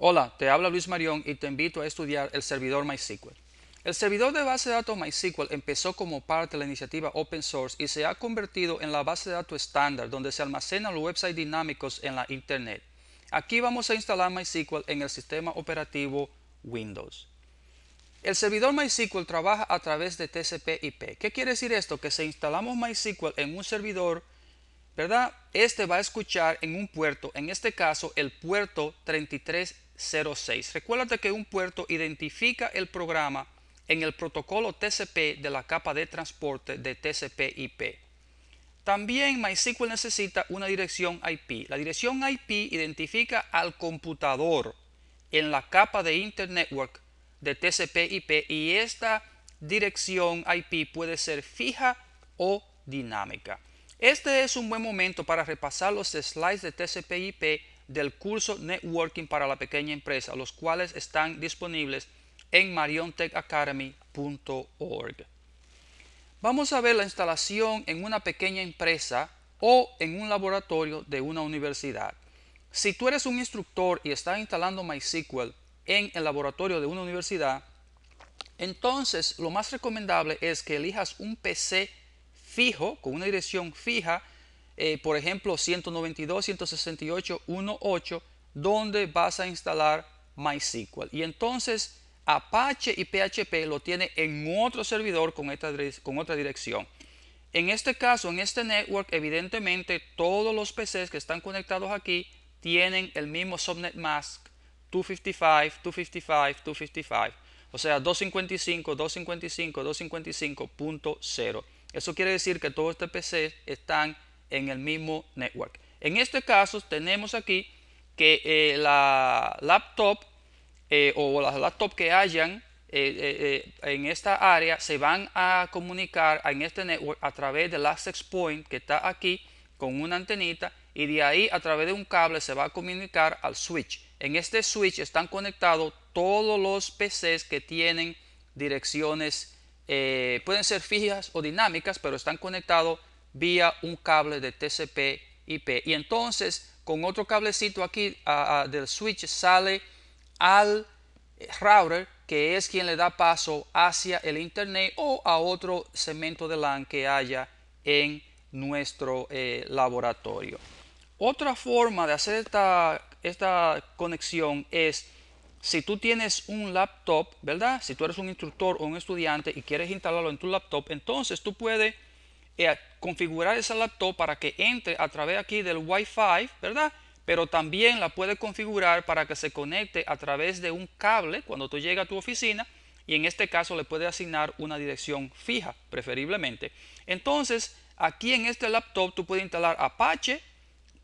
Hola, te habla Luis Marión y te invito a estudiar el servidor MySQL. El servidor de base de datos MySQL empezó como parte de la iniciativa open source y se ha convertido en la base de datos estándar donde se almacenan los websites dinámicos en la Internet. Aquí vamos a instalar MySQL en el sistema operativo Windows. El servidor MySQL trabaja a través de TCP/IP. ¿Qué quiere decir esto? Que si instalamos MySQL en un servidor, ¿verdad? Este va a escuchar en un puerto, en este caso el puerto 33 06. Recuérdate que un puerto identifica el programa en el protocolo TCP de la capa de transporte de TCP/IP. También MySQL necesita una dirección IP. La dirección IP identifica al computador en la capa de Internetwork de TCP/IP y esta dirección IP puede ser fija o dinámica. Este es un buen momento para repasar los slides de TCP/IP del curso Networking para la pequeña empresa, los cuales están disponibles en mariontechacademy.org. Vamos a ver la instalación en una pequeña empresa o en un laboratorio de una universidad. Si tú eres un instructor y estás instalando MySQL en el laboratorio de una universidad, entonces lo más recomendable es que elijas un PC fijo con una dirección fija eh, por ejemplo, 192.168.1.8, donde vas a instalar MySQL. Y entonces Apache y PHP lo tiene en otro servidor con, esta, con otra dirección. En este caso, en este network, evidentemente todos los PCs que están conectados aquí tienen el mismo subnet mask 255, 255, 255. O sea, 255, 255, 255.0. Eso quiere decir que todos estos PCs están en el mismo network. En este caso tenemos aquí que eh, la laptop eh, o las laptops que hayan eh, en esta área se van a comunicar en este network a través del access point que está aquí con una antenita y de ahí a través de un cable se va a comunicar al switch. En este switch están conectados todos los PCs que tienen direcciones, pueden ser fijas o dinámicas, pero están conectados vía un cable de TCP IP. Y entonces con otro cablecito aquí del switch sale al router que es quien le da paso hacia el internet o a otro segmento de LAN que haya en nuestro eh, laboratorio. Otra forma de hacer esta, conexión es si tú tienes un laptop, ¿verdad? Si tú eres un instructor o un estudiante y quieres instalarlo en tu laptop, entonces tú puedes eh, configurar esa laptop para que entre a través aquí del Wi-Fi, ¿verdad? Pero también la puede configurar para que se conecte a través de un cable cuando tú llegas a tu oficina y en este caso le puede asignar una dirección fija, preferiblemente. Entonces, aquí en este laptop tú puedes instalar Apache,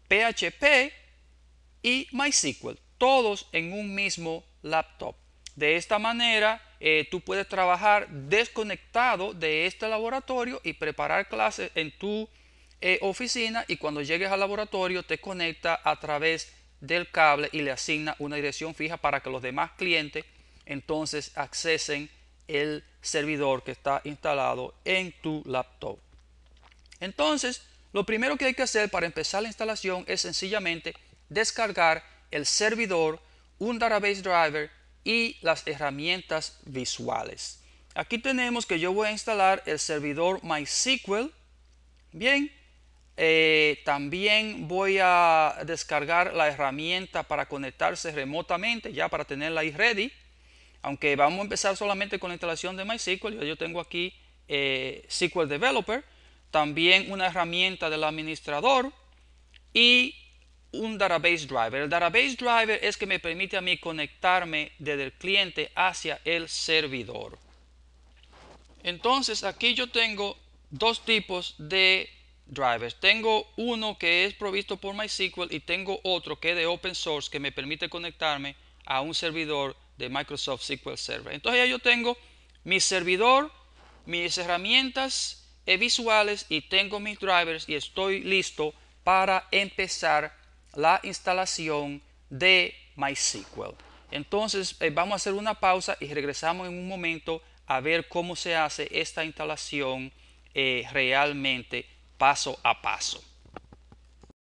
PHP y MySQL, todos en un mismo laptop. De esta manera, eh, tú puedes trabajar desconectado de este laboratorio y preparar clases en tu eh, oficina y cuando llegues al laboratorio te conecta a través del cable y le asigna una dirección fija para que los demás clientes entonces accesen el servidor que está instalado en tu laptop. Entonces, lo primero que hay que hacer para empezar la instalación es sencillamente descargar el servidor, un database driver y las herramientas visuales. Aquí tenemos que yo voy a instalar el servidor MySQL. Bien, eh, también voy a descargar la herramienta para conectarse remotamente, ya para tenerla ahí ready. Aunque vamos a empezar solamente con la instalación de MySQL, yo tengo aquí eh, SQL Developer, también una herramienta del administrador y un database driver. El database driver es que me permite a mí conectarme desde el cliente hacia el servidor. Entonces aquí yo tengo dos tipos de drivers. Tengo uno que es provisto por MySQL y tengo otro que es de open source que me permite conectarme a un servidor de Microsoft SQL Server. Entonces ya yo tengo mi servidor, mis herramientas eh, visuales y tengo mis drivers y estoy listo para empezar la instalación de MySQL. Entonces eh, vamos a hacer una pausa y regresamos en un momento a ver cómo se hace esta instalación eh, realmente paso a paso.